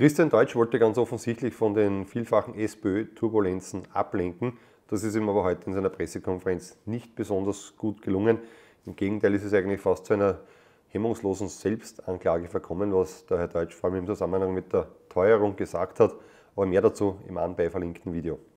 Christian Deutsch wollte ganz offensichtlich von den vielfachen SPÖ-Turbulenzen ablenken. Das ist ihm aber heute in seiner Pressekonferenz nicht besonders gut gelungen. Im Gegenteil ist es eigentlich fast zu einer hemmungslosen Selbstanklage verkommen, was der Herr Deutsch vor allem im Zusammenhang mit der Teuerung gesagt hat. Aber mehr dazu im anbei verlinkten Video.